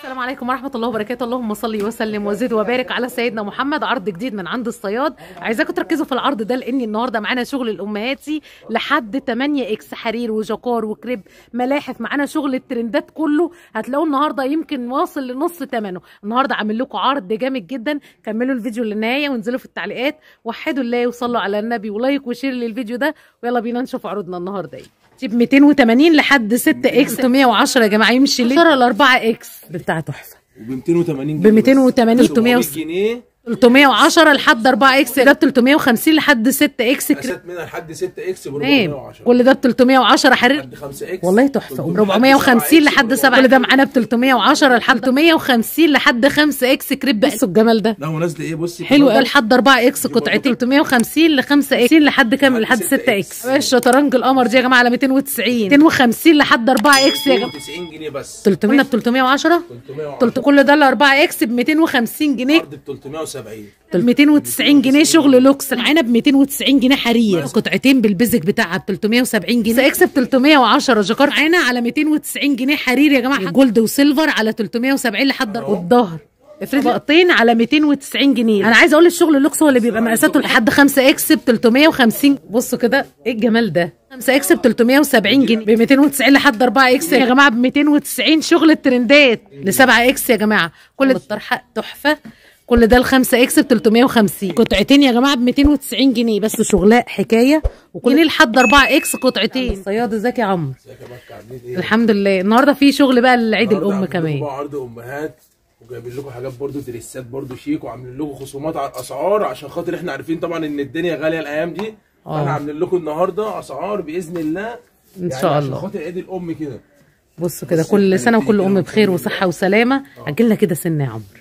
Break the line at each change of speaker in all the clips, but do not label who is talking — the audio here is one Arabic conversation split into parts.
السلام عليكم ورحمة الله وبركاته اللهم صل وسلم وزد وبارك على سيدنا محمد عرض جديد من عند الصياد عايزاكم تركزوا في العرض ده لأن النهاردة معانا شغل الأمهاتي لحد 8 إكس حرير وجاكار وكريب ملاحف معانا شغل الترندات كله هتلاقوه النهاردة يمكن واصل لنص ثمنه النهاردة عامل لكم عرض جامد جدا كملوا الفيديو للنهاية وانزلوا في التعليقات وحدوا الله وصلوا على النبي ولايك وشير للفيديو ده ويلا بينا نشوف عروضنا النهاردة ايه ب 280 لحد 6 اكس 310 يا جماعه يمشي ليه 10 ل 4 اكس بتاع تحفه
وب 280 جنيه ب 280 300 جنيه
310 لحد 4 اكس ده ب 350 لحد 6 اكس قسمت
منها لحد 6 اكس ب 410 كل ده
ب 310 حريق لحد 5 اكس والله تحفه 450 لحد 7 كل ده معانا ب 310 لحد 350 لحد 5 اكس كريب بصوا الجمال ده
لا هو نازل ايه بصي حلو قوي
لحد 4 اكس قطعتين 350 ل 5 اكس لحد كام لحد 6 اكس الشطرنج القمر دي يا جماعه على 290 250 لحد 4 اكس يا جماعه 90 جنيه بس 300 ب 310 كل ده ال 4 اكس ب 250 جنيه عرض
ب 370 370
390 جنيه شغل لوكس العنب ب 290 جنيه حرير قطعتين بالبزك بتاعها ب 370 جنيه ساكسب 310 جاكارت عينه على 290 جنيه حرير يا جماعه جولد وسيلفر على 370 لحد الظهر افرض طبقتين على 290 جنيه انا عايز اقول الشغل اللوكس هو اللي بيبقى مقاساته لحد 5 اكس ب 350 بصوا كده ايه الجمال ده 5 اكس ب 370 جنيه ب 290 لحد 4 اكس يا جماعه ب 290 شغل الترندات ل 7 اكس يا جماعه كل الطرحه تحفه كل ده الخمسة اكس ب 350 قطعتين يا جماعه ب 290 جنيه بس شغلاء حكايه وكل جنيه لحد 4 اكس قطعتين الصياد يا عمرو ازيك إيه؟ الحمد لله النهارده في شغل بقى لعيد الام كمان
عرض امهات وجايبين لكم حاجات برضو دريسات برضو شيك وعاملين لكم خصومات على الاسعار عشان خاطر احنا عارفين طبعا ان الدنيا غاليه الايام دي انا آه. عاملين لكم النهارده اسعار باذن الله ان يعني شاء يعني الله عشان خاطر عيد الام كده
بصوا كده كل يعني سنه وكل ام بخير وصحه وسلامه آه. اجلنا كده سن يا عمرو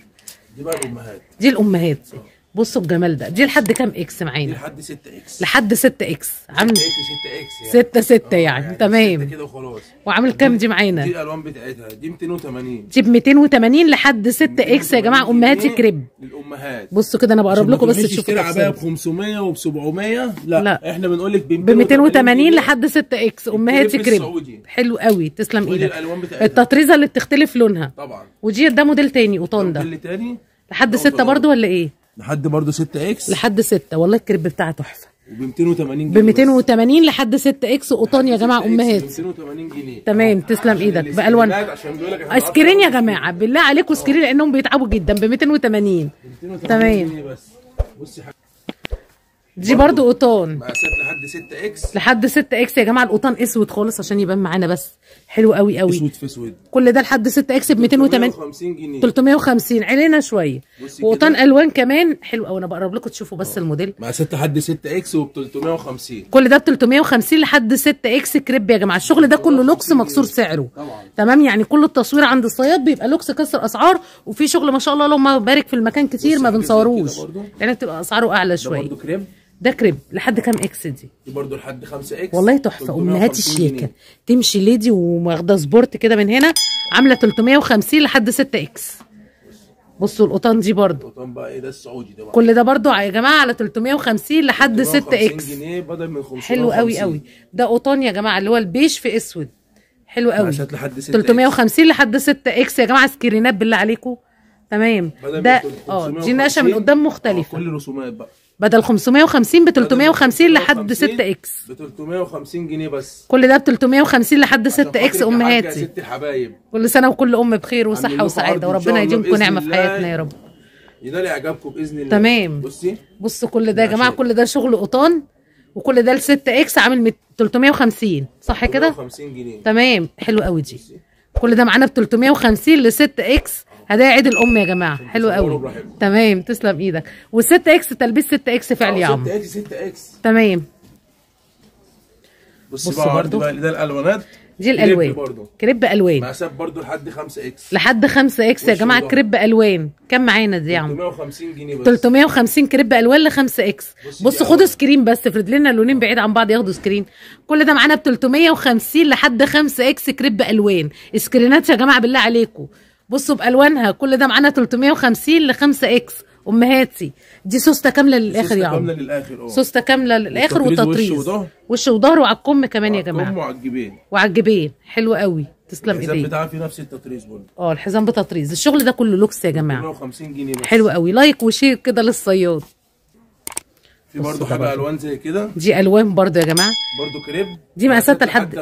دي بقى الامهات دي الامهات
بصوا الجمال ده دي لحد كام اكس معانا دي لحد 6 اكس لحد 6 اكس عامل 6 اكس 6 6 يعني تمام كده وخلاص وعامل كام دي معانا دي
الالوان بتاعتها دي 280
دي ب 280 لحد 6 اكس يا جماعه امهات الكريب
للامهات
بصوا كده انا بقرب لكم بس تشوفوا بتشتري عبايه ب
500 وب 700 لا, لا احنا بنقول لك ب 280
لحد 6 اكس امهات الكريب حلو قوي تسلم ايدك التطريزه اللي بتختلف لونها طبعا ودي ده موديل تاني قطن ده موديل تاني لحد 6 برضو ولا ايه
لحد برضو 6 اكس لحد
6 والله الكريب بتاعها تحفه
وب 280 جنيه ب
280 لحد 6 اكس قطن يا جماعه امهات 280 جنيه تمام تسلم ايدك بالوان
ايس
كريم يا جماعه بالله عليكم ايس آه. كريم لانهم بيتعبوا جدا ب 280 تمام بصي دي برضو قطن مقاسات
لحد 6 اكس لحد
6 اكس يا جماعه القطن اسود خالص عشان يبان معانا بس حلو قوي قوي اسود في اسود كل ده لحد 6 اكس ب 280 350 جنيه 350 علينا شويه وقطن الوان كمان حلو
قوي انا بقرب لكم
تشوفوا بس أوه. الموديل
مع 6 لحد 6 اكس وب 350 كل
ده ب 350 لحد 6 اكس كريب يا جماعه الشغل ده كله لوكس مكسور سعره طبعا تمام يعني كل التصوير عند الصياد بيبقى لوكس كسر اسعار وفي شغل ما شاء الله اللهم بارك في المكان كتير ما بنصوروش يعني بتبقى اسعاره اعلى شويه برضه كريب ده كريب لحد كام اكس دي دي برده لحد 5 اكس والله تحفه امهات الشيكه تمشي ليدي وواخده سبورت كده من هنا عامله 350 لحد 6 اكس بصوا القطن دي برده
القطن بقى ايه ده السعودي ده بقى.
كل ده برده يا جماعه على 350 لحد 6 اكس
جنيه بدل من حلو قوي قوي
ده قطن يا جماعه اللي هو البيج في اسود حلو قوي لحد 6 350 لحد 6 اكس يا جماعه سكرينات بالله عليكم تمام ده اه دي نقشه من قدام مختلفه
آه، كل الرسومات بقى
بدل 550 ب 350 لحد 6 اكس
ب 350 جنيه بس كل ده ب 350 لحد 6 اكس امهاتي ست حبايب
كل سنه وكل ام بخير وصحه وسعاده وربنا يديمكم نعمه في حياتنا يا رب
ينال اعجابكم باذن الله تمام
بصي بصوا كل ده يا جماعه كل ده شغل قطان وكل ده ل 6 اكس عامل 350 صح كده 350 جنيه تمام حلو قوي دي كل ده معانا ب 350 ل 6 اكس هدايا عيد الام يا جماعه حلو قوي تمام تسلم ايدك وال6 اكس تلبيس 6 اكس فعلي آه، يا عم 6 اكس 6 اكس تمام
بص, بص بقى برضو بقى ده الالوانات دي الالوان كريب الوان مقاسات برضو لحد 5
اكس لحد 5 اكس يا جماعه كريب الوان كام معانا دي يا عم 350 جنيه بس 350 كريب الوان ل 5 اكس بص, بص خدوا سكرين بس افرد لنا اللونين بعيد عن بعض ياخدوا سكرين كل ده معانا ب 350 لحد 5 اكس كريب الوان سكرينات يا جماعه بالله عليكم بصوا بالوانها كل ده معانا 350 ل 5 اكس امهاتي دي سوسته كامله للاخر يا عم سوسته كامله
للاخر اه سوسته
كامله للاخر وتطريز وش وظهر وش وظهر وعلى الكم كمان يا جماعه وعلى الجبين وعلى الجبين حلو قوي تسلم ايديك الحزام بتاعها
فيه نفس التطريز برضه
اه الحزام بتطريز الشغل ده كله لوكس يا جماعه 150 جنيه بس حلو قوي لايك وشير كده للصياد
في برضه حاجه الوان زي كده دي
الوان برضه يا جماعه برضه كريب دي مقاسات يعني لحد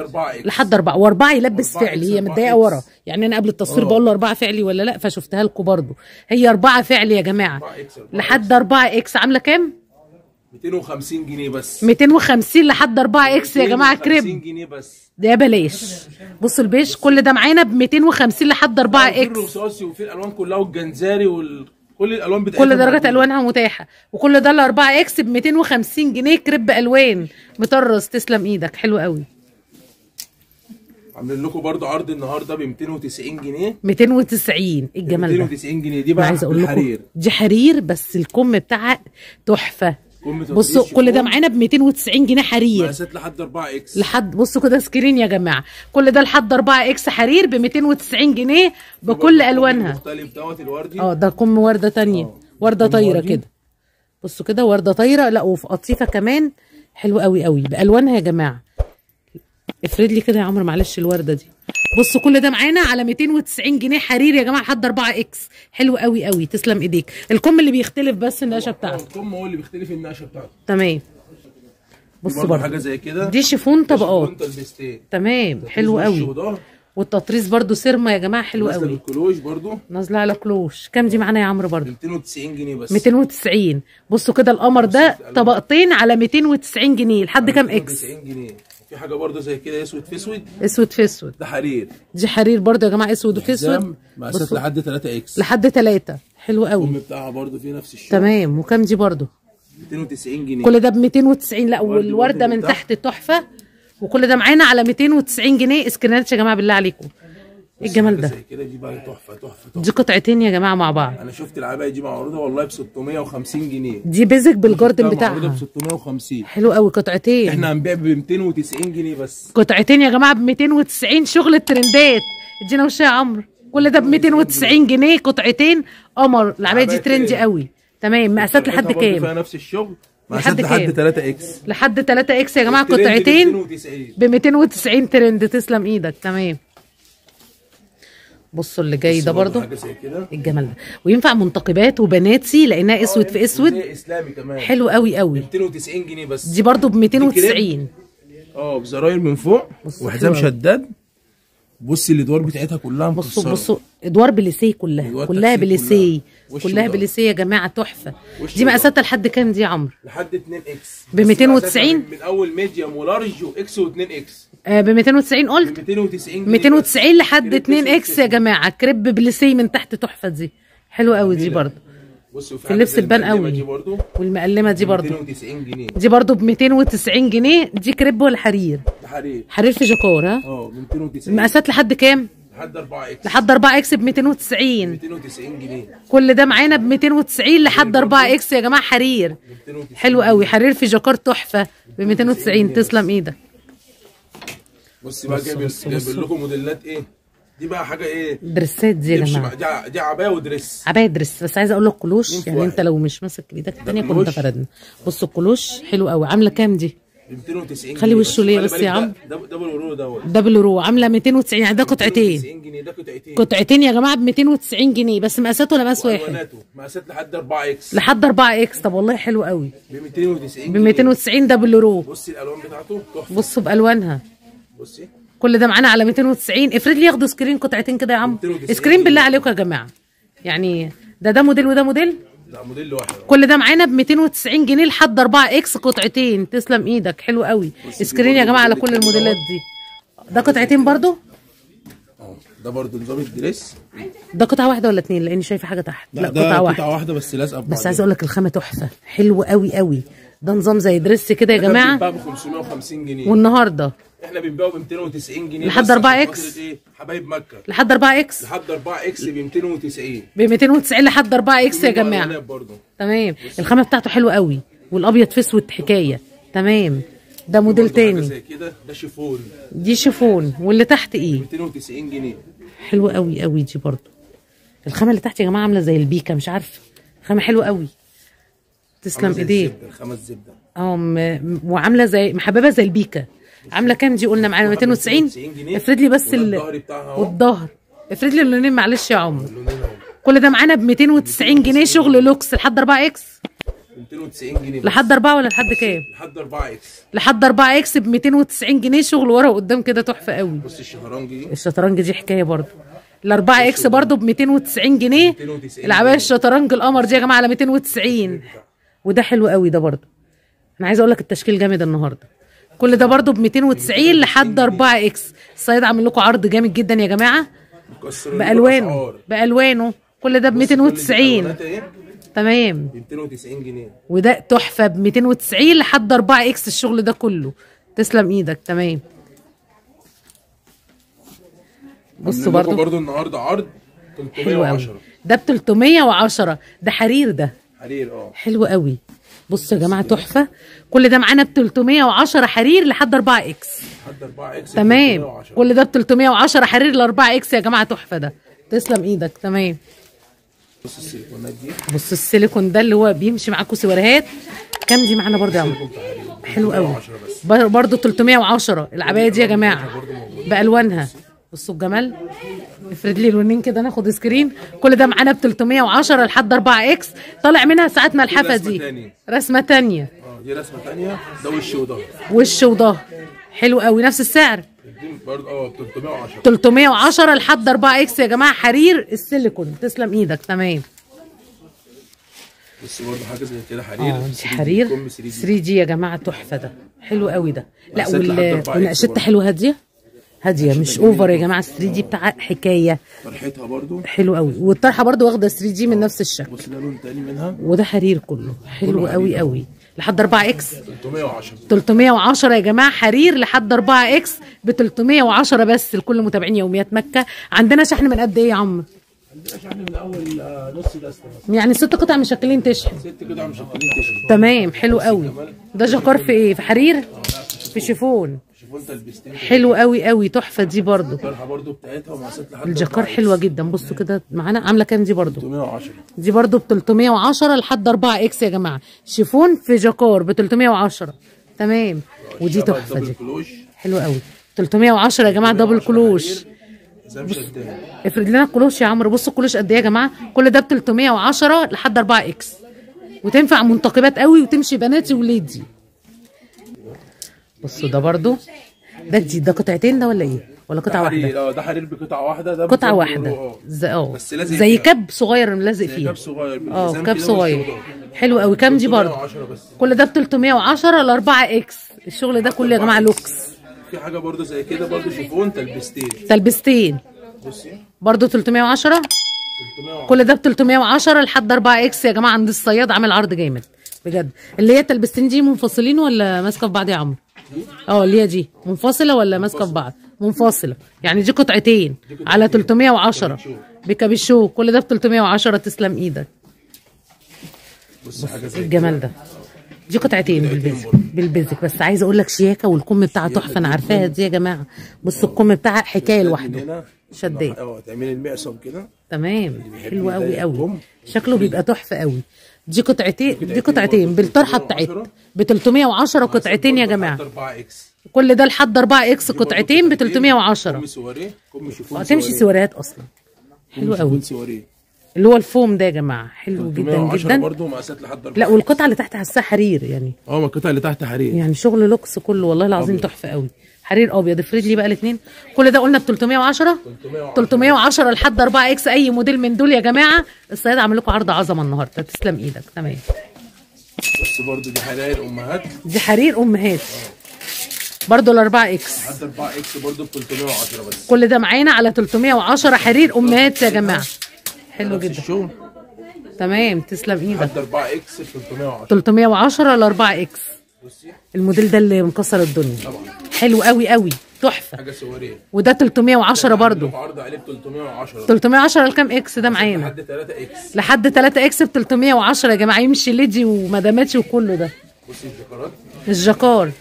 لحد اربعه واربعه يلبس فعلي هي متضايقه ورا يعني انا قبل التصوير آه. بقول له اربعه فعلي ولا لا فشفتها لكم برضه هي اربعه فعلي يا جماعه لحد اربعه اكس عامله كام؟
250 جنيه بس 250 لحد 4 اكس يا جماعه كريب 250 جنيه بس
ده بلاش بصوا البيش كل ده معانا ب 250 لحد 4 اكس
الرصاصي وفي الالوان كلها والجنزاري وال كل الالوان بتاعتها كل درجات الوانها
متاحه وكل ده الاربعه اكس ب 250 جنيه كريب الوان مطرز تسلم ايدك حلو قوي
عاملين لكم برضه عرض النهارده ب 290 جنيه
290 إيه الجمال ده 290 جنيه دي بقى عايز اقول لكم دي حرير بس الكم بتاعها تحفه
بصوا كل ده معانا
ب 290 جنيه حرير مقاسات لحد 4 اكس لحد بصوا كده سكرين يا جماعه كل ده لحد 4 اكس حرير ب 290 جنيه بكل الوانها مختلف
دوت الوردي
اه ده كم ورده ثانيه آه. ورده طايره كده بصوا كده ورده طايره لا وفي قطيفه كمان حلوه قوي قوي بالوانها يا جماعه افرد لي كده يا عمر معلش الورده دي بصوا كل ده معانا على 290 جنيه حرير يا جماعه لحد 4 اكس حلو قوي قوي تسلم ايديك الكم اللي بيختلف بس النقشه بتاعته
الكم هو اللي بيختلف النقشه بتاعته
تمام بص برضه حاجه زي
كده دي شيفون طبقات
تمام حلو قوي والتطريز برضو سيرما يا جماعه حلو قوي نازله
بالكلوش برضو
نازله على كلوش كام دي معانا يا عمرو برضو 290 جنيه بس 290 بصوا كده القمر ده طبقتين على 290 جنيه لحد كام اكس
290 جنيه في حاجه برده زي كده اسود في اسود اسود في اسود ده حرير
دي حرير برده يا جماعه اسود وفي اسود مقاسات لحد 3 اكس لحد 3 حلو قوي الام بتاعها برده فيه نفس الشيء تمام وكام دي برده
290 جنيه كل ده ب 290 لا والورده من تحت
تحفه وكل ده معانا على 290 جنيه اسكرينات يا جماعه بالله عليكم ايه الجمال ده كده
دي بقى تحفه تحفه
تحفه دي قطعتين يا جماعه مع بعض
انا شفت العبايه دي معروضه والله ب 650 جنيه دي بيزك بالجاردن بتاعها معروضه ب 650 حلو قوي قطعتين احنا هنبيع ب 290 جنيه بس
قطعتين يا جماعه ب 290 شغل الترندات ادينا وشها يا عمرو كل ده ب 290 جنيه قطعتين قمر العبايه دي ترندي قوي تمام مقاسات لحد كام فيها
نفس الشغل لحد لحد 3 اكس
لحد 3 اكس يا جماعه قطعتين ب 290 ترند تسلم ايدك تمام بصوا اللي جاي ده برضو الجمال ده وينفع منتقبات وبناتي لانها آه، اسود في يعني اسود
اسلامي كمان حلو قوي قوي 290 جنيه بس دي برضو ب 290 اه بزراير من فوق وحزام شداد بصي الادوار بتاعتها كلها مكسره بصوا بصوا
ادوار بليسيه كلها كلها بليسيه كلها بليسيه يا جماعه تحفه دي مقاساتها لحد كام دي يا عمرو؟ لحد 2 اكس ب 290 من
اول ميديوم ولارج واكس و2 اكس
آه، ب 290 قلت 290 290 لحد 2 اكس يا جماعه كريب بليسيه من تحت تحفه دي حلوه قوي دي برضه
في اللبس البان قوي دي
والمقلمه دي برضو 290 جنيه دي برضو ب 290 جنيه دي كريب ولا حرير؟ حرير حرير في جاكور ها؟ اه 290 مقاسات لحد كام؟ لحد 4 اكس لحد 4 اكس ب 290
290 جنيه
كل ده معانا ب 290 لحد 4 اكس يا جماعه حرير حلو قوي حرير في جاكار تحفه ب 290 تسلم ايدك
بصي بقى جايب لكم موديلات ايه دي بقى حاجه ايه درسات دي جماعه دي عبايه ودريس عبايه
دريس بس عايزه اقول لك قلوش يعني واحد. انت لو مش ماسك ايدك الثانيه كنت فردنا بص القلوش حلو قوي عامله كام دي
290 خلي وشه ليه بس يا عم دبل رو دوت دبل رو
عامله 290 يعني ده قطعتين 290 جنيه ده قطعتين قطعتين يا جماعه ب 290 جنيه بس مقاسات ولا مقاس واحد؟
مقاسات لحد 4 اكس
لحد 4 اكس طب والله حلو قوي
ب 290 ب 290 دبل رو بصي الالوان بتاعته تحفه
بصوا بالوانها بصي كل ده معانا على 290 افرض لي ياخدوا سكرين قطعتين كده يا عم سكرين بالله عليكم يا جماعه يعني ده ده موديل وده موديل لا موديل واحد كل ده معانا ب 290 جنيه لحد 4 اكس قطعتين تسلم ايدك حلو قوي سكرين يا جماعه على كل الموديلات دي ده قطعتين برضو
اه، ده برضو نظام الدريس
ده قطعه واحده ولا اتنين لاني شايفه حاجه تحت لا, لا ده قطعه واحده قطعه
واحده بس لازقه بس عايز اقول
لك الخامه تحفه حلو قوي قوي ده نظام زي دريس كده يا جماعه
ب 550 جنيه والنهارده احنا بنبيعه ب 290 جنيه لحد 4 اكس ايه حبايب مكه لحد 4 اكس لحد 4 اكس ب 290
ب 290 لحد 4 اكس يا جماعه تمام الخامه بتاعته حلوه قوي والابيض في اسود حكايه تمام ده موديل تاني
كده ده شيفون
دي شيفون واللي تحت ايه
290 جنيه
حلوه قوي قوي دي برضو الخامه اللي تحت يا جماعه عامله زي البيكه مش عارفه خامه حلوه قوي تسلم ايديك
الخامه الزبده
اه وعامله زي محببه زي البيكه عامله كام دي قلنا معانا 290 افرد لي بس ال... والظهر افرد لي اللونين معلش يا عمر كل ده معانا ب 290 جنيه شغل لوكس لحد 4 اكس
290 جنيه لحد 4 ولا لحد كام؟ لحد 4 اكس
لحد 4 اكس ب 290 جنيه شغل ورا وقدام كده تحفه قوي بص الشطرنج دي الشطرنج دي حكايه برضه ال 4 اكس برضه ب 290 جنيه العبايه الشطرنج القمر دي يا جماعه على 290 وده حلو قوي ده برضه انا عايزه اقول لك التشكيل جامد النهارده كل ده برضو ب 290 لحد 4 اكس الصيد عامل لكم عرض جامد جدا يا جماعه
بالوانه
بالوانه كل ده ب 290 تمام
290 جنيه
وده تحفه ب 290 لحد 4 اكس الشغل ده كله تسلم ايدك تمام بصوا برضو برضو
النهارده عرض 310
ده ب 310 ده حرير ده حرير اه حلو قوي بصوا يا جماعه تحفه كل ده معانا ب 310 حرير لحد 4 اكس لحد 4 اكس تمام كل ده ب 310 حرير ل 4 اكس يا جماعه تحفه ده تسلم ايدك تمام بص السيليكونات دي بص السيليكون ده اللي هو بيمشي معاكوا سوارهات كام دي معانا برضه يا عم حلو قوي برضه 310 العبايه دي يا جماعه بالوانها بصوا الجمال افرد لي الونين كده ناخد سكرين كل ده معانا ب 310 لحد 4 اكس طالع منها ساعات ملحفه دي تانية. رسمه ثانيه
اه دي رسمه ثانيه ده وش وضهر
وش وضهر حلو قوي نفس السعر
برضه اه 310 310 لحد
4 اكس يا جماعه حرير السيليكون تسلم ايدك تمام
بس برضه حاجه زي كده حرير اه مش حرير 3
دي يا جماعه تحفه ده حلو قوي ده لا والنقشات حلوه هاديه هاديه مش اوفر يا جماعه ال 3 دي بتاع حكايه طرحتها برضو حلو قوي والطرحه برضو واخده 3 دي من آه. نفس الشكل بص ده لون تاني منها وده حرير كله حلو قوي قوي لحد 4 اكس
310
310 يا جماعه حرير لحد 4 اكس ب 310 بس لكل متابعين يوميات مكه عندنا شحن من قد ايه يا عمرو؟
عندنا شحن من اول آه، نص دسته
يعني ست قطع مشكلين تشحن
ست قطع مشكلين تشحن تمام حلو قوي ده جاكار في ايه
في حرير آه، في شيفون
حلو قوي
قوي تحفه دي برضو
الجاكار حلوه
جدا بصوا كده معانا عامله كام دي برضو 310 دي برضو ب 310 لحد 4 اكس يا جماعه شيفون في جاكار ب 310 تمام ودي تحفه دي حلوه قوي 310 يا جماعه دبل كلوش افرد لنا الكلوش يا عمرو بصوا الكلوش قد ايه يا جماعه كل ده ب 310 لحد 4 اكس وتنفع منتقبات قوي وتمشي بناتي وليدي بصوا ده برضو ده جديد ده قطعتين ده ولا ايه ولا قطعه واحده
اه ده حرير بقطعه واحده ده قطعه واحده اه بس لازق زي كاب
صغير ملزق فيه كاب صغير
اه كاب صغير
حلو قوي كام دي برضو كل ده ب 310 ل 4 اكس الشغل ده كله يا جماعه لوكس
في حاجه برضو زي كده برضو شيفون تلبستين تلبستين بصي
برضو 310 كل ده ب 310 لحد 4 اكس يا جماعه عند الصياد عامل عرض جامد بجد اللي هي التلبستين دي منفصلين ولا ماسكه في بعض يا عمرو اه اللي هي دي منفصله ولا ماسكه في بعض منفصله يعني دي قطعتين على 310 بكابيشو كل ده ب 310 تسلم ايدك بص الجمال ده دي قطعتين بالبيزك بالبيزك بس عايزه اقول لك شياكه والكم بتاعها تحفه انا عارفاها دي يا جماعه بص الكم بتاعها حكايه لوحده
شداد اه تعملي المعصم كده
تمام حلو قوي قوي شكله بيبقى تحفه قوي دي قطعتين دي قطعتين بالطرحه بتاعتها ب 310 قطعتين يا جماعه كل ده لحد 4 اكس قطعتين ب 310
آه، تمشي سواريات اصلا حلو قوي
اللي هو الفوم ده يا جماعه حلو جدا جدا برضه
مقاسات لحد 4 لا
والقطعه اللي تحت حاساها حرير يعني اه ما القطعه اللي تحت حرير يعني شغل لوكس كله والله العظيم تحفه قوي حرير ابيض افرد لي بقى الاثنين كل ده قلنا ب 310 310 لحد 4 اكس اي موديل من دول يا جماعه الصياد عامل لكم عرض عظمه النهارده تسلم ايدك تمام
بس برضو دي حرائر امهات دي
حرير امهات برضو ال 4 اكس
حد 4 اكس برضو ب 310 بس
كل ده معانا على 310 حرير امهات يا جماعه حلو جدا تمام تسلم ايدك حد
4 اكس ب 310
310 ل 4 اكس بصي الموديل ده اللي مكسر الدنيا طبعا حلو قوي قوي تحفه
حاجه صوريه
وده 310 برضه عرض عليه ب 310 310 لكام اكس ده معانا لحد 3 اكس لحد 3 اكس ب 310 يا جماعه يمشي ليدي ومداماتي وكله ده
بصي الجكارات
الجكار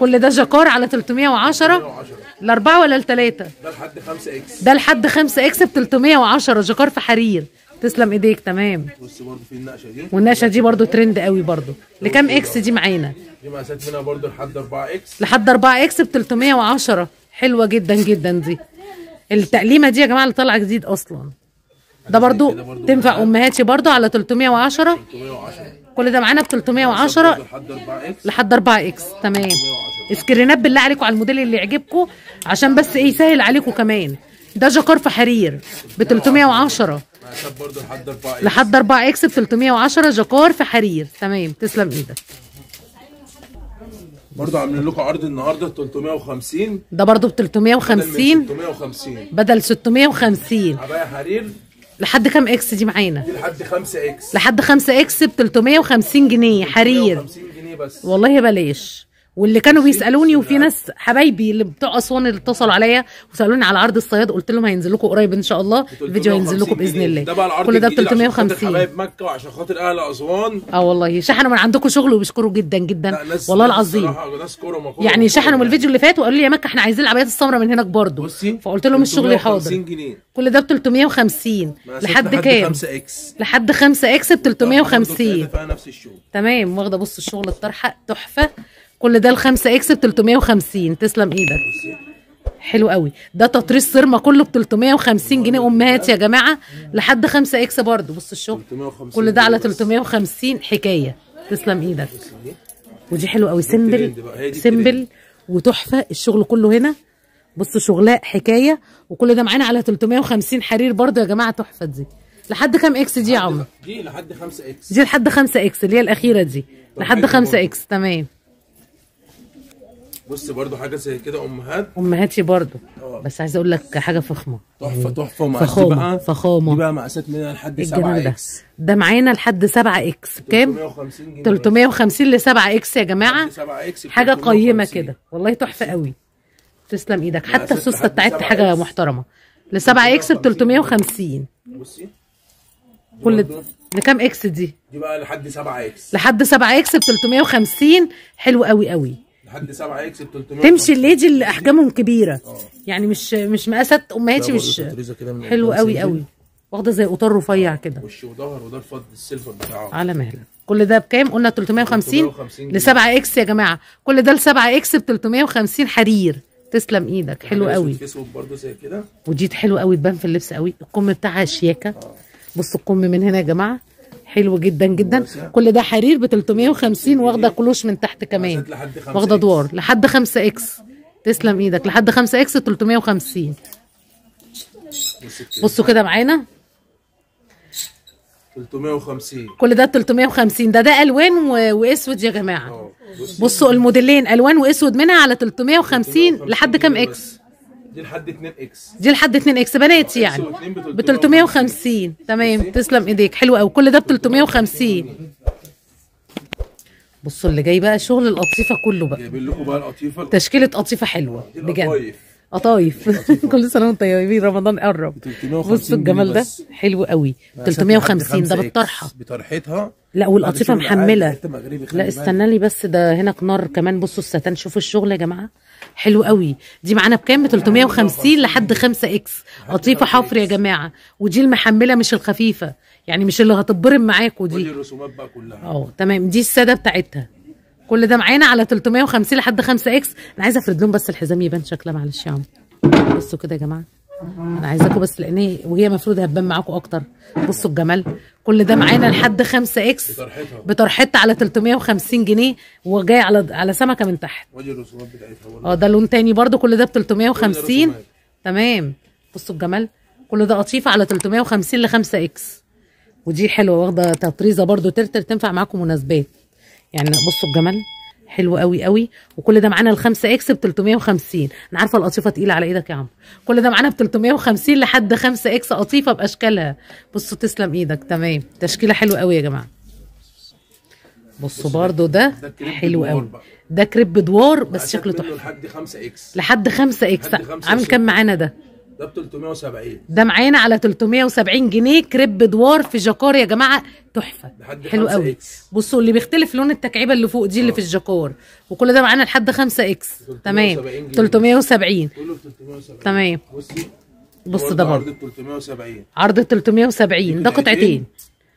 كل ده جاكار على 310 الاربعه ولا الثلاثه ده لحد 5 اكس ده لحد 5 اكس ب 310 جاكار في حرير تسلم ايديك تمام
بص برضه في النقشه دي والنقشه دي برضه ترند
قوي برضه لكام اكس دي معانا
دي مقاسات منها برضه لحد 4 اكس لحد 4 اكس ب
310 حلوه جدا جدا دي التقليمه دي يا جماعه اللي طالعه جديد اصلا ده برضه تنفع امهاتي برضه على 310 310 كل ده معانا ب 310 لحد 4 اكس لحد 4 اكس تمام سكرينات بالله عليكم على الموديل اللي يعجبكم عشان بس ايه يسهل عليكم كمان ده جاكار في حرير ب 310 لحد 4 اكس لحد 4 اكس ب 310 جاكار في حرير تمام تسلم ايدك
برضه عاملين لكم عرض النهارده 350 ده برضه ب 350 650 بدل 650 عباية حرير
لحد كام اكس دي معانا؟ دي لحد 5 اكس لحد 5 اكس ب 350 جنيه حرير 350 جنيه بس والله بلاش واللي كانوا بيسالوني وفي ناس حبايبي اللي بتوع اسوان اللي اتصلوا عليا وسالوني على عرض الصياد قلت لهم هينزل لكم قريب ان شاء الله الفيديو هينزل لكم باذن الله ده كل ده ب 350 عشان حبايب
مكه وعشان خاطر اهل اسوان
اه والله شحنوا من عندكم شغل وبيشكروا جدا جدا والله العظيم يعني شحنوا من الفيديو اللي فات وقالوا لي يا مكه احنا عايزين العبايات السمراء من هناك برضه فقلت لهم الشغل حاضر كل ده ب 350 لحد كام لحد 5 اكس ب 350 تمام واخده بص الشغل الطرحه تحفه كل ده الخمسة اكس ب 350 تسلم ايدك حلو قوي ده تطريز صرمه كله ب 350 جنيه امهات يا جماعه لحد 5 اكس برضه بص الشغل كل ده على 350 حكايه تسلم ايدك إيه؟ ودي حلو قوي سمبل سمبل وتحفه الشغل كله هنا بص شغلاء حكايه وكل ده معانا على 350 حرير برضه يا جماعه تحفه دي لحد كام اكس دي يا عمر
دي لحد 5 اكس دي لحد
5 اكس اللي هي الاخيره دي لحد 5 اكس تمام
بص برضو حاجه زي كده امهات
امهاتي برضو أوه. بس عايزه اقول لك حاجه فخمه تحفه يعني تحفه ومقاسات بقى
فخامه دي بقى مقاسات مننا لحد 7 اكس ده
ده معانا لحد 7 اكس كام 350 جنيه 350 ل 7 اكس يا جماعه 7 اكس حاجه قيمه كده والله تحفه قوي تسلم ايدك حتى السوسته بتاعتي حاجه محترمه ل 7 اكس ب 350 بصي كل لكام اكس دي؟
دي بقى لحد 7 اكس لحد
7 اكس ب 350 حلو قوي قوي لحد 7 اكس ب 300 تمشي الليدي اللي احجامهم كبيره أوه. يعني مش مش مقاسات امهاتي مش
حلو قوي قوي
واخده زي قطار رفيع كده
وش وظهر وده الفض السيلفر بتاعه على
مهلك كل ده بكام قلنا 350 ل 7 اكس يا جماعه كل ده ل 7 اكس ب 350 حرير تسلم ايدك حلو قوي
برضه زي كده
ودي حلو قوي تبان في اللبس قوي الكم بتاعها شياكه اه. بصوا الكم من هنا يا جماعه حلو جدا جدا كل ده حرير ب 350 واخده كلوش من تحت كمان واخده ادوار لحد 5 اكس تسلم ايدك لحد 5 اكس 350 بصوا كده معانا
350 كل ده 350
ده ده الوان و... واسود يا جماعه اه، بصوا الموديلين الوان واسود منها على 350 لحد كام اكس دي لحد 2 اكس دي لحد 2 اكس بنات يعني ب 350 تمام تسلم ايديك حلو قوي كل ده ب 350 بصوا اللي جاي بقى شغل القطيفه كله بقى جايبين لكم بقى القطيفه تشكيله قطيفه حلوه بجد قطايف كل سنه وانتم طيبين رمضان قرب بصوا الجمال ده حلو قوي 350 ده بالطرحه بطرحتها لا والقطيفه محمله لا استنى لي بس ده هنا كنار كمان بصوا الستان شوفوا الشغل يا جماعه حلو قوي دي معانا بكام 350 لحد 5 اكس قطيفه حفر يا جماعه ودي المحمله مش الخفيفه يعني مش اللي هتتبرم معاكوا دي كل الرسومات بقى كلها اه تمام دي الساده بتاعتها كل ده معانا على 350 لحد 5 اكس انا عايزه افرد لهم بس الحزام يبان شكلها معلش يا عم بصوا كده يا جماعه انا عايزاكم بس لان هي وهي المفروض هتبان معاكم اكتر بصوا الجمال كل ده معانا لحد 5 اكس بطرحتها بطرحتها على 350 جنيه وجاي على على سمكه من تحت
ودي الرسومات بتاعتها
اه ده لون تاني برده كل ده ب 350 تمام بصوا الجمال كل ده قطيفه على 350 ل 5 اكس ودي حلوه واخده تطريزه برده ترتر تنفع معاكم مناسبات يعني بصوا الجمال حلو قوي قوي وكل ده معانا الخمسة 5 اكس ب 350 انا عارفه القطيفه تقيله على ايدك يا عم كل ده معانا ب 350 لحد 5 اكس قطيفه باشكالها بصوا تسلم ايدك تمام تشكيله حلوه قوي يا جماعه بصوا برضو ده, ده حلو قوي ده كريب دوار بس شكله تحفه لحد 5 اكس لحد 5 اكس عامل كام معانا ده
ده ب 370
ده معانا على 370 جنيه كريب دوار في جاكار يا جماعه تحفه حلو قوي بصوا اللي بيختلف لون التكعيبه اللي فوق دي أوه. اللي آه. في الجاكار وكل ده معانا لحد 5 اكس تمام 370 كله ب 370 تمام بصي بص ده برضه عرض 370 عرض 370 ده قطعتين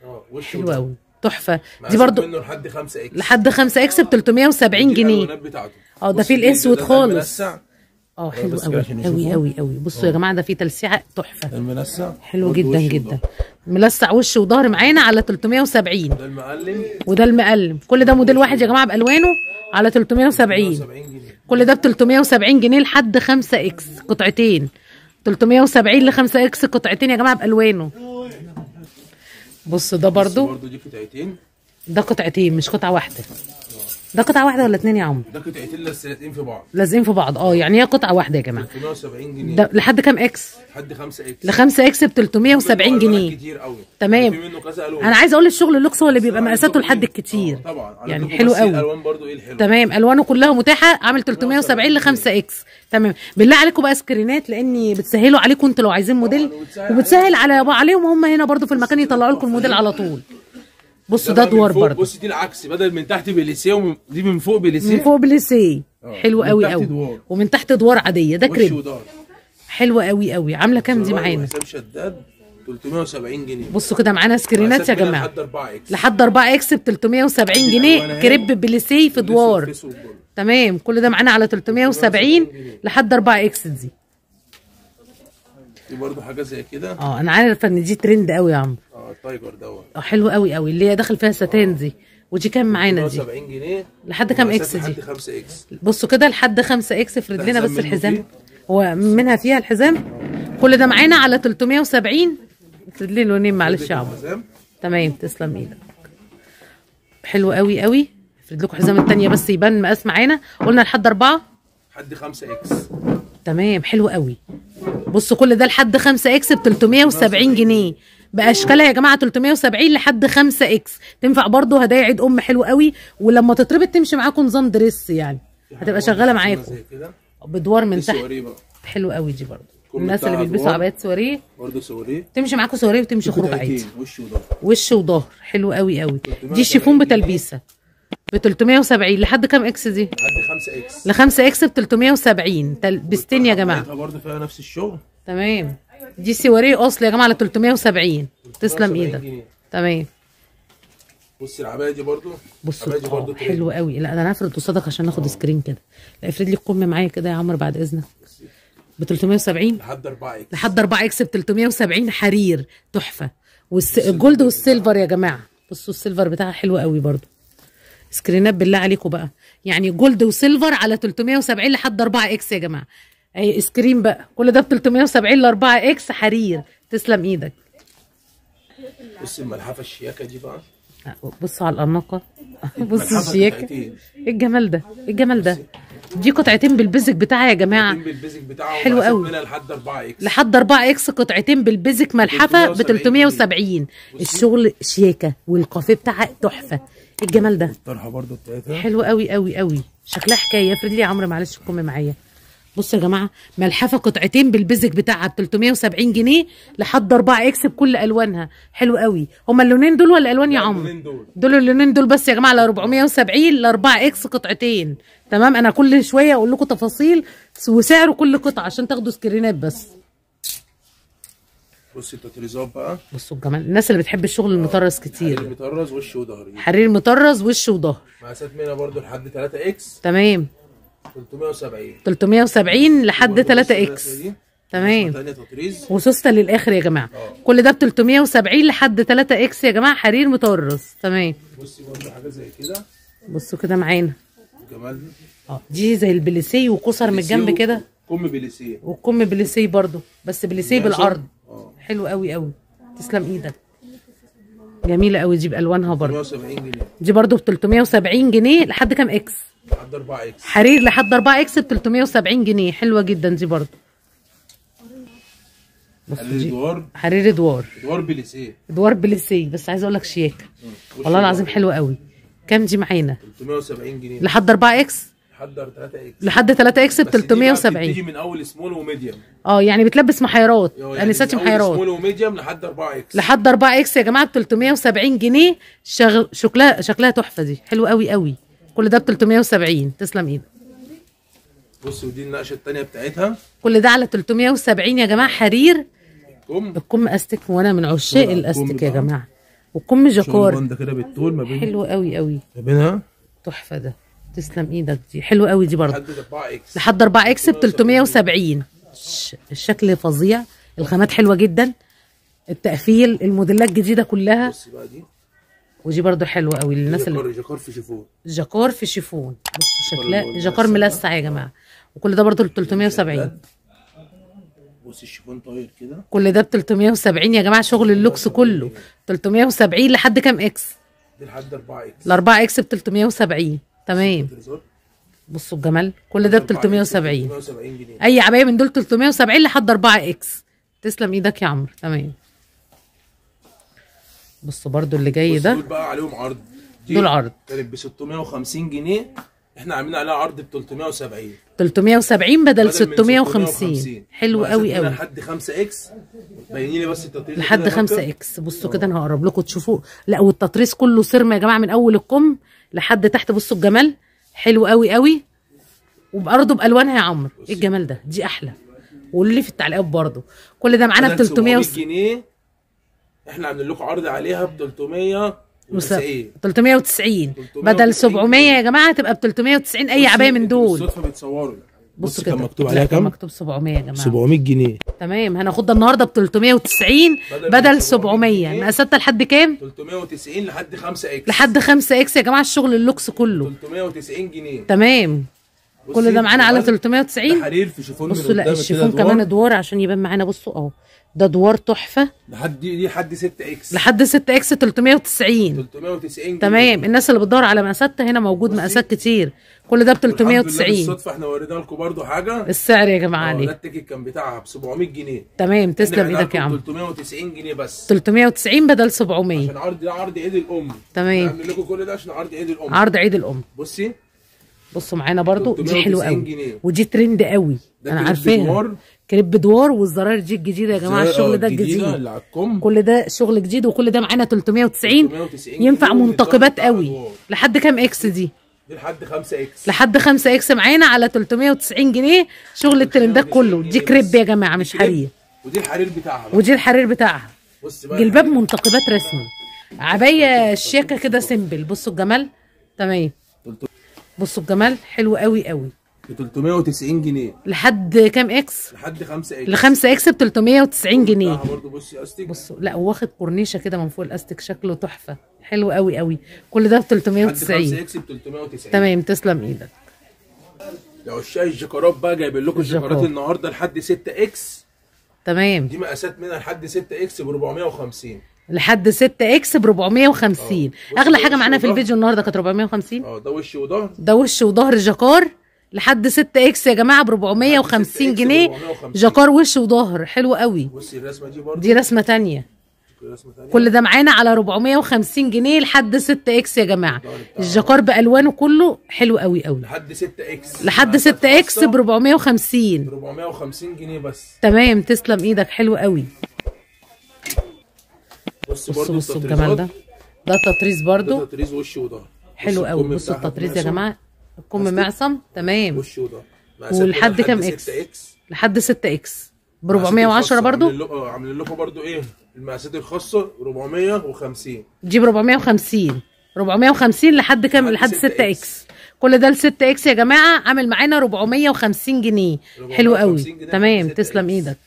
اه حلو قوي تحفه دي برضه منه لحد 5 اكس لحد 5 اكس ب 370 جنيه اه ده فيه الاسود خالص اه, اه حلو قوي قوي قوي قوي بصوا يا اه. جماعه ده في تلسيعه تحفه الملسع حلو جدا جدا ملسع وش وظهر معانا على 370 ده المقلم وده المقلم كل ده موديل واحد يا جماعه بالوانه على 370 كل ده ب 370 جنيه لحد 5 اكس قطعتين 370 ل 5 اكس قطعتين يا جماعه بالوانه بص ده برضو
برضو دي قطعتين
ده قطعتين مش قطعه واحده ده قطعه واحده ولا اتنين يا عم؟
ده قطعتين لازقين في بعض لازقين في
بعض اه يعني هي قطعه واحده يا جماعه 370 جنيه ده لحد كام اكس لحد 5 اكس ل 5 اكس ب 370 جنيه كتير قوي يعني تمام منه كذا الوان انا عايز اقول الشغل اللوكس هو اللي بيبقى مقاساته لحد الكتير اه، طبعا
يعني حلو قوي الالوان برضو ايه الحلو
تمام الوانه كلها متاحه عامل 370 ل 5 اكس تمام بالله عليكم بقى سكرينات لاني بتسهلوا عليكم انتوا لو عايزين موديل اه، وبتسهل على عليهم هم هنا برضو في المكان يطلعوا لكم الموديل على طول بص ده, ادوار دوار برضه
بصي دي العكس بدل من تحت بليسيه دي من فوق بليسيه من فوق بليسيه
اه، حلو قوي قوي ومن تحت دوار عاديه ده كريم حلوه قوي قوي عامله كام دي معانا
شداد 370 جنيه بصوا كده معانا سكرينات يا جماعه لحد 4 اكس لحد
4 اكس ب 370 جنيه كريب بليسيه في دوار تمام كل ده معانا على 370 لحد 4 اكس دي
دي برضه حاجه زي كده اه انا عارفه ان دي ترند قوي يا عمرو
اه التايجر دوت اه حلو قوي قوي اللي هي داخل فيها ستان اه. دي ودي كام معانا دي 70 جنيه لحد كام اكس دي لحد 5 اكس بصوا كده لحد 5 اكس افرد لنا بس الحزام هو منها فيها الحزام كل ده معانا على 370 افرد لي لونين معلش يا عمرو تمام تسلم ايدك حلو قوي قوي افرد لكم حزام الثانيه بس يبان مقاس معانا قلنا لحد اربعه
لحد 5 اكس
تمام حلو قوي بص كل ده لحد 5 اكس ب 370 جنيه باشكالها يا جماعه 370 لحد 5 اكس تنفع برضو هدايا عيد ام حلو قوي ولما تتربط تمشي معاكم نظام دريس يعني هتبقى شغاله معاكم بدوار من تحت حلو قوي دي برضو الناس اللي بيلبسوا عبايات سواريه
برضه سواريه تمشي معاكم سواريه وتمشي خروج عادي وش وظهر
وش وظهر حلو قوي قوي دي الشيفون بتلبيسه ب 370 لحد كام اكس دي؟ لحد 5 اكس ل 5 اكس ب 370 بستين يا جماعه
برضه فيها نفس الشغل
تمام دي سواريه اصل يا جماعه ل 370 تسلم ايدك تمام
بصي العبايه دي بصي العبايه دي
برضه آه، حلو قوي لا ده انا هفرد قصادك عشان أوه. سكرين كده لا افرد لي القمه معايا كده يا عمرو بعد اذنك ب 370
لحد 4 اكس
لحد 4 اكس ب 370 حرير تحفه والجولد والسيلفر يا جماعه بصوا السيلفر بتاعها حلو قوي برضو سكرينات بالله عليكم بقى يعني جولد وسيلفر على 370 لحد 4 اكس يا جماعه اي سكرين بقى كل ده ب 370 ل 4 اكس حرير تسلم ايدك بص الملحفه الشياكه دي بقى آه، بص على الاناقه بص الشياكه إيه؟, ايه الجمال ده ايه الجمال ده دي قطعتين بالبيزك بتاعها يا جماعه بالبيزك
بتاعها حلو قوي لحد 4 اكس لحد
4 اكس قطعتين بالبيزك ملحفه ب 370 الشغل شياكه والقافيه بتاعها تحفه الجمال ده الطرحه
برده بتاعتها
حلوه قوي قوي قوي شكلها حكايه افرض لي يا عمرو معلش الكم معايا بصوا يا جماعه ملحفه قطعتين بالبزك بتاعها ب 370 جنيه لحد 4 اكس بكل الوانها حلو قوي هما اللونين دول ولا الوان يا عمرو دول. دول اللونين دول بس يا جماعه ل 470 ل 4 اكس قطعتين تمام انا كل شويه اقول لكم تفاصيل وسعر كل قطعه عشان تاخدوا سكرينات بس
بصي التطريزات
بقى بصوا الجمال الناس اللي بتحب الشغل آه، المطرز كتير يعني حرير مطرز وش وظهر حرير مطرز وش وظهر
مقاسات منها برده لحد 3 اكس تمام 370 370 لحد 3 اكس تمام وسوسته للاخر يا جماعه أوه.
كل ده ب 370 لحد 3 اكس يا جماعه حرير مطرز تمام
بصي برده حاجه زي كده
بصوا كده معانا الجمال اه دي زي البليسيه وكسر من الجنب كده كم بليسيه وكم بليسيه برده بس بليسيه يعني بالارض حلو قوي قوي تسلم ايدك جميله قوي دي بالوانها برضه 370 جنيه دي برضه ب 370 جنيه لحد كام اكس
لحد 4 اكس
حرير لحد 4 اكس ب 370 جنيه حلوه جدا دي برضه
حرير ادوار
حرير ادوار
ادوار بليسيه
ادوار بليسيه بس عايز اقول لك شياكه والله العظيم حلوه قوي كام دي معانا 370 جنيه لحد 4 اكس لحد 3 اكس لحد 3 اكس ب 370 بتيجي من
اول سمول وميديم
اه يعني بتلبس محيرات أيوة، يعني, يعني ساتي محيرات سمول
وميديم لحد 4 اكس لحد
4 اكس يا جماعه ب 370 جنيه شغل شكلها شكلها تحفه دي حلو قوي قوي كل ده ب 370 تسلم ايدك
بص ودي النقشه
الثانيه بتاعتها كل ده على 370 يا جماعه حرير الكم الكم استك وانا من عشاق الاستك يا جماعه وكم جاكار ده
كده بالطول ما بين حلو قوي
قوي ما بينها تحفه ده تسلم ايدك دي حلوه قوي دي برضه لحد 4 اكس ب 370 الشكل فظيع الخامات حلوه جدا التقفيل الموديلات الجديده كلها بصي بقى دي ودي برضه حلوه قوي للناس اللي جاكار في شيفون جاكار في شيفون بصوا شكلها جاكار ملسع يا جماعه وكل ده برضه ب 370
بصي الشيفون طاير كده
كل ده ب 370 يا جماعه شغل اللوكس كله 370 لحد كام اكس؟
دي لحد 4 اكس ال
4 اكس ب 370 تمام بصوا الجمال كل ده ب 370 370 جنيه اي عبايه من دول 370 لحد 4 اكس تسلم ايدك يا عمرو تمام بصوا برضو اللي جاي ده دول
بقى عليهم عرض دول عرض كانت ب 650 جنيه احنا عاملين عليها عرض ب 370
370 بدل, 650. حلو قوي قوي لحد
5 اكس بيني لي بس التطريز لحد 5 اكس
بصوا آه. كده انا هقرب لكم تشوفوه لا والتطريز كله سرم يا جماعه من اول الكم لحد تحت بصوا الجمال حلو قوي قوي وبارضه بالوانها يا عمرو ايه الجمال ده دي احلى وقولوا لي في التعليقات برضه كل ده معانا ب 300 وس...
جنيه احنا عاملين لكم عرض عليها ب 300
390 390 بدل 700 يا جماعه هتبقى ب 390 اي عبايه من دول بالصدفه
بيتصوروا بص, كده كان مكتوب عليها كام؟ مكتوب 700 يا جماعه 700 جنيه
تمام هناخدها النهارده ب 390 بدل, 700 مقاساتها لحد كام؟
390 لحد 5 اكس لحد 5
اكس يا جماعه الشغل اللوكس كله 390 جنيه تمام كل ده معانا على 390
حرير في شيفون بصوا لا الشيفون كمان
ادوار عشان يبان معانا بصوا اهو ده ادوار تحفه لحد
دي لحد 6 اكس لحد
6 اكس 390 390 جنيه. تمام الناس اللي بتدور على مقاسات هنا موجود مقاسات كتير كل ده ب 390 بالصدفه
احنا ورينا لكم برضو حاجه السعر يا جماعه آه، علي ده التيكت كان بتاعها ب 700 جنيه تمام تسلم ايدك يا عم 390 جنيه
بس 390 بدل 700 عشان
عرض عرض عيد الام تمام هعمل لكم كل ده عشان عرض عيد الام عرض عيد الام
بصي بصوا معانا برضو دي حلوه قوي جنيه. ودي ترند قوي انا عارفاها كريب دوار والزراير دي الجديده يا جماعه الشغل ده الجديد كل ده شغل جديد وكل ده معانا 390 ينفع منتقبات قوي لحد كام اكس دي
لحد 5 اكس لحد 5
اكس معانا على 390 جنيه شغل الترندات كله دي كريب يا جماعه مش حرير
ودي الحرير بتاعها بقى. ودي
الحرير بتاعها بص بقى جلباب منتقبات رسمي عبايه شياكه كده سيمبل بصوا الجمال تمام بصوا الجمال حلو قوي قوي ب 390 جنيه لحد كام اكس؟ لحد 5 اكس ل 5 اكس ب 390 جنيه برضه بصي بصوا لا واخد كورنيشه كده من فوق الاستيك شكله تحفه حلو قوي قوي كل ده ب 390 اكس
ب 390 تمام تسلم ايدك عشاق الجيكارات بقى جايبين لكم الجيكارات النهارده لحد 6 اكس تمام دي مقاسات منها لحد 6 اكس ب 450
لحد 6 اكس ب 450 اه. اغلى حاجه معانا في الفيديو النهارده كانت 450 اه ده وش وظهر ده وش وظهر جاكار لحد 6 اكس يا جماعه ب 450 جنيه جاكار وش وظهر حلو قوي
بصي الرسمه دي برضه دي رسمه
ثانيه كل ده معانا على 450 جنيه لحد 6 اكس يا جماعه طيب، طيب. الجاكار بالوانه كله حلو قوي قوي لحد 6 اكس لحد 6 اكس ب 450 450 جنيه بس تمام تسلم ايدك حلو قوي
بص بص الجمال ده ده تطريز برضو ده تطريز وش وضهر حلو قوي بص التطريز يا جماعه
الكم معصم تمام وش وضهر ولحد كام اكس؟ لحد 6 اكس ب 410 برضو
آه، عاملين لكم برضو ايه المقاسات الخاصه 450
جيب 450 450 لحد كام لحد 6 اكس كل ده ل 6 اكس يا جماعه عامل معانا 450 جنيه 450 حلو قوي جنيه تمام تسلم ايدك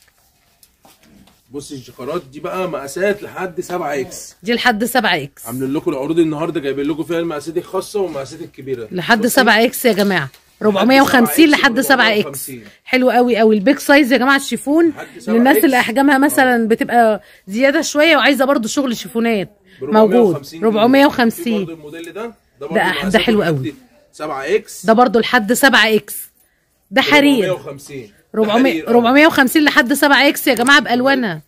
بصي الشيكارات دي بقى مقاسات لحد 7 اكس
دي لحد 7 اكس
عاملين لكم العروض النهارده جايبين لكم فيها المقاسات الخاصه والمقاسات الكبيره لحد 7
اكس يا جماعه 450 لحد 7 اكس حلو قوي قوي البيج سايز يا جماعه الشيفون للناس اللي احجامها مثلا آه. بتبقى زياده شويه وعايزه برضو شغل شيفونات موجود 450 برضو
الموديل ده ده
ده حلو قوي 7 اكس ده برضو لحد 7 اكس ده حرير 450 450 لحد 7 اكس يا جماعه بالوانها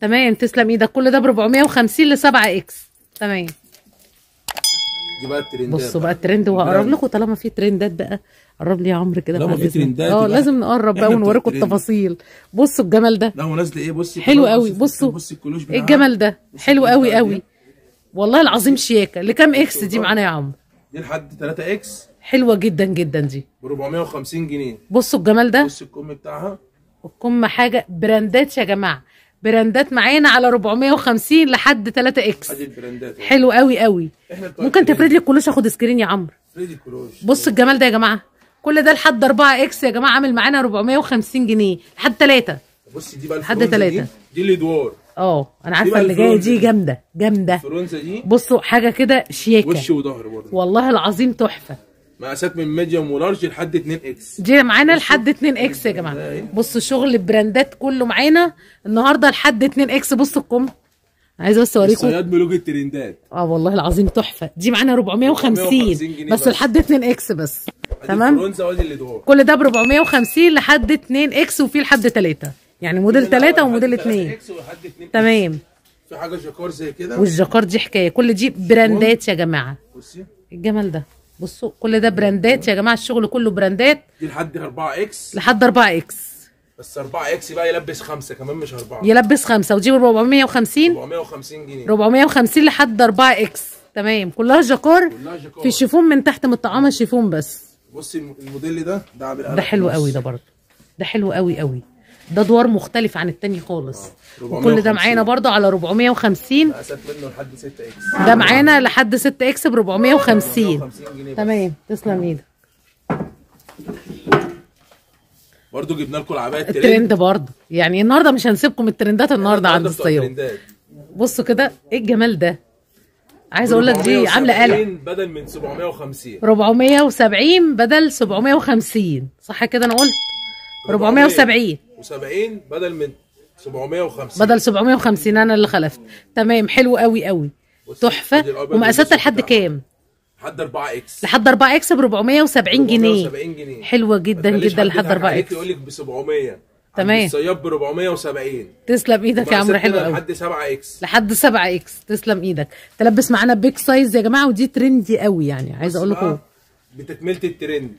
تمام تسلم ايدك كل ده ب 450 ل 7 اكس تمام
دي بقى الترندات بصوا
بقى الترند وهقرب نعم. لكم طالما في ترندات بقى قرب لي يا عمرو كده لا ما في ترندات اه لازم نقرب بقى ونوريكم التفاصيل بصوا الجمال ده لا هو نازل ايه بصي إيه حلو قوي بصوا بصي الكلوش ايه الجمال ده حلو قوي قوي والله العظيم شياكه لكام اكس دي معانا يا عمرو
دي لحد 3 اكس
حلوه جدا جدا دي
ب 450 جنيه
بصوا الجمال ده بص الكم بتاعها الكم حاجه براندات يا جماعه براندات معانا على 450 لحد 3 اكس ادي البراندات حلو قوي قوي ممكن تفرد لي الكلوش اخد سكرين يا عمرو بص الجمال ده يا جماعه كل ده لحد 4 اكس يا جماعه عامل معانا 450 جنيه لحد 3
بصي دي بقى لحد 3 دي, دي الادوار اه انا عارفه اللي جايه دي جامده
جامده الفرونزه دي بصوا حاجه كده شياكه وش وظهر برضه والله العظيم تحفه
مقاسات من ميديوم ولارج لحد 2 اكس
دي معانا لحد 2 اكس يا جماعه بصوا شغل البراندات كله معانا النهارده لحد 2 اكس بصوا الكم عايزه بس اوريكم الصياد ملوك الترندات اه والله العظيم تحفه دي معانا 450, 450 بس لحد 2 اكس بس تمام كل ده ب 450 لحد 2 اكس وفي لحد 3 يعني موديل 3 وموديل 2
تمام في حاجه جاكار زي كده والجاكار دي
حكايه كل دي براندات يا جماعه بصي الجمال ده بصوا كل ده براندات يا جماعه الشغل كله براندات دي لحد 4 اكس لحد 4 اكس
بس 4 اكس بقى يلبس خمسه كمان مش 4 يلبس خمسه ودي ب 450 450 جنيه 450
لحد 4 اكس تمام كلها جاكار كلها جاكار في شيفون من تحت متطعمه شيفون بس
بصي الموديل ده ده عامل ده حلو قوي ده برضه
ده حلو قوي قوي ده دوار مختلف عن التاني خالص آه،
وكل ده معانا
برضه على 450 منه لحد
6 اكس ده معانا
لحد 6 اكس ب 450 تمام تسلم ايدك
برضه جبنا لكم العبايه الترند الترند برضه
يعني النهارده مش هنسيبكم الترندات النهارده عند الصياد بصوا كده ايه الجمال ده عايز اقول لك دي عامله قلق
بدل من 750
470 بدل 750 صح كده انا قلت 470
و70 بدل من 750 بدل 750
انا اللي خلفت تمام حلو قوي قوي تحفه ومقاساتها لحد كام؟ لحد 4 اكس لحد 4 اكس ب 470 جنيه 470 جنيه حلوه جدا جدا لحد 4 اكس يقول
لك ب 700 تمام الصياد ب 470 تسلم ايدك يا عمرو حلو قوي لحد 7 اكس
لحد 7 اكس تسلم ايدك تلبس معانا بيج سايز يا جماعه ودي ترندي قوي يعني عايز اقول لكم
بتكمله الترند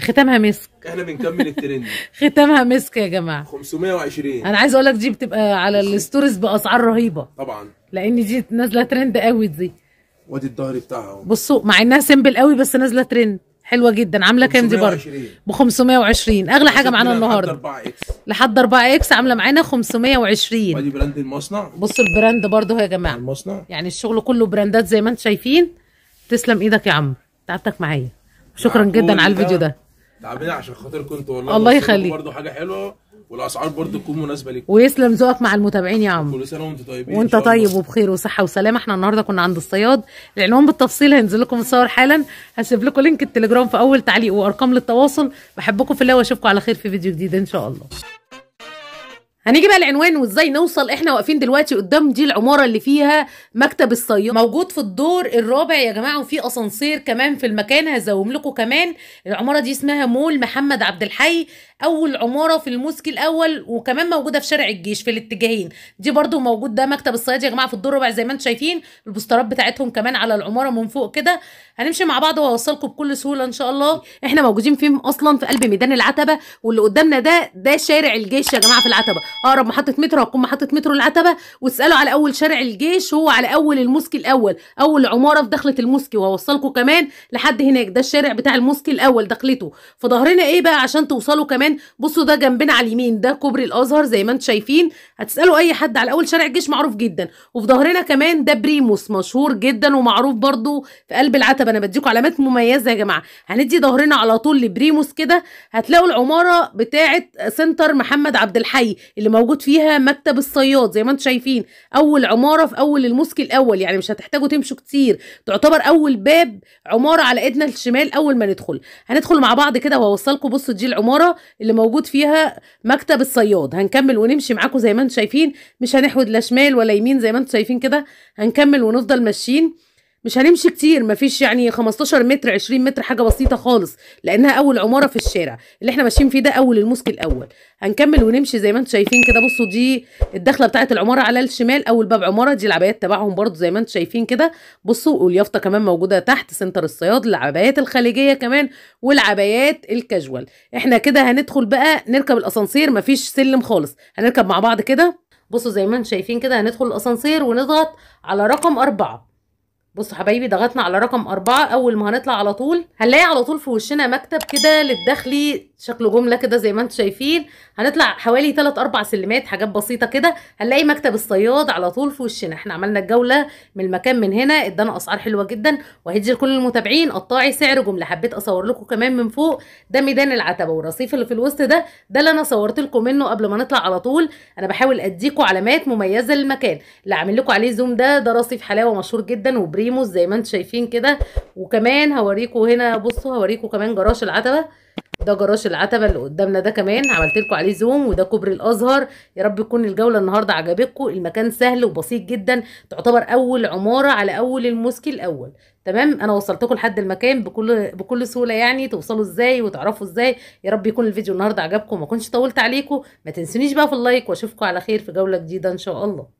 ختامها مسك
احنا بنكمل الترند
ختامها مسك يا جماعه
520 انا عايز
اقول لك دي بتبقى على الستوريز باسعار رهيبه طبعا لان دي نازله ترند قوي دي
وادي الظهر بتاعها اهو
بصوا مع انها سيمبل قوي بس نازله ترند حلوه جدا عامله كام دي برضه ب 520 اغلى حاجه معانا النهارده لحد 4 اكس لحد 4 اكس عامله معانا 520 ودي براند المصنع بصوا البراند برضه يا جماعه المصنع يعني الشغل كله براندات زي ما انتم شايفين تسلم ايدك يا عم تعبتك معايا شكرا جدا على الفيديو ده
تعبنا عشان خاطر كنت والله الله يخليك برضه حاجه حلوه والاسعار برضه تكون مناسبه ليك ويسلم ذوقك مع المتابعين يا عم كل سنه وانتم طيبين وانت طيب
وبخير وصحه وسلامه احنا النهارده كنا عند الصياد العنوان بالتفصيل هينزل لكم الصور حالا هسيب لكم لينك التليجرام في اول تعليق وارقام للتواصل بحبكم في الله واشوفكم على خير في فيديو جديد ان شاء الله هنيجي بقى العنوان وازاي نوصل احنا واقفين دلوقتي قدام دي العماره اللي فيها مكتب الصياد موجود في الدور الرابع يا جماعه وفي اسانسير كمان في المكان هزوم لكم كمان العماره دي اسمها مول محمد عبد الحي اول عماره في الموسك الاول وكمان موجوده في شارع الجيش في الاتجاهين دي برده موجود ده مكتب الصياد يا جماعه في الدور الرابع زي ما انتم شايفين البوسترات بتاعتهم كمان على العماره من فوق كده هنمشي مع بعض وهوصلكم بكل سهوله ان شاء الله احنا موجودين فين اصلا في قلب ميدان العتبه واللي قدامنا ده ده شارع الجيش يا جماعه في العتبه اقرب محطه مترو هتكون محطه مترو العتبه واسالوا على اول شارع الجيش هو على اول الموسك الاول اول عماره في دخله الموسكي وهوصلكم كمان لحد هناك ده الشارع بتاع الموسك الاول دخلته في ايه بقى عشان توصلوا كمان كمان بصوا ده جنبنا على اليمين ده كوبري الازهر زي ما انتم شايفين هتسالوا اي حد على اول شارع الجيش معروف جدا وفي ظهرنا كمان ده بريموس مشهور جدا ومعروف برده في قلب العتبه انا بديكم علامات مميزه يا جماعه هندي ظهرنا على طول لبريموس كده هتلاقوا العماره بتاعه سنتر محمد عبد الحي اللي موجود فيها مكتب الصياد زي ما انتم شايفين اول عماره في اول المسك الاول يعني مش هتحتاجوا تمشوا كتير تعتبر اول باب عماره على ايدنا الشمال اول ما ندخل هندخل مع بعض كده وهوصلكم بصوا دي العماره اللي موجود فيها مكتب الصياد هنكمل ونمشي معاكم زي ما انتم شايفين مش هنحود لا شمال ولا يمين زي ما انتم شايفين كده هنكمل ونفضل ماشيين مش هنمشي كتير مفيش يعني 15 متر 20 متر حاجه بسيطه خالص لانها اول عماره في الشارع اللي احنا ماشيين فيه ده اول الموسك الاول هنكمل ونمشي زي ما انتم شايفين كده بصوا دي الدخله بتاعه العماره على الشمال اول باب عماره دي العبايات تبعهم برده زي ما انتم شايفين كده بصوا واليافطه كمان موجوده تحت سنتر الصياد العبايات الخليجيه كمان والعبايات الكاجوال احنا كده هندخل بقى نركب الاسانسير مفيش سلم خالص هنركب مع بعض كده بصوا زي ما انتم شايفين كده هندخل الاسانسير ونضغط على رقم أربعة بصوا حبايبي ضغطنا على رقم أربعة أول ما هنطلع على طول هنلاقي على طول في وشنا مكتب كده للداخلي شكله جملة كده زي ما انتم شايفين هنطلع حوالي تلات أربع سلمات حاجات بسيطة كده هنلاقي مكتب الصياد على طول في وشنا احنا عملنا الجولة من المكان من هنا ادانا أسعار حلوة جدا وهيجي لكل المتابعين قطاعي سعر جملة حبيت أصور لكم كمان من فوق ده ميدان العتبة والرصيف اللي في الوسط ده ده اللي أنا صورت لكم منه قبل ما نطلع على طول أنا بحاول أديكم علامات مميزة للمكان اللي عامل لكم عليه زوم ده ده رصيف حلاوة مشهور جدا الريموس زي ما انتم شايفين كده وكمان هوريكم هنا بصوا هوريكم كمان جراش العتبه ده جراش العتبه اللي قدامنا ده كمان عملت لكم عليه زوم وده كوبري الازهر يا رب تكون الجوله النهارده عجبتكم المكان سهل وبسيط جدا تعتبر اول عماره على اول الموسكي الاول تمام انا وصلت لكم لحد المكان بكل بكل سهوله يعني توصلوا ازاي وتعرفوا ازاي يا رب يكون الفيديو النهارده عجبكم وما كنتش طولت عليكم ما تنسونيش بقى في اللايك واشوفكم على خير في جوله جديده ان شاء الله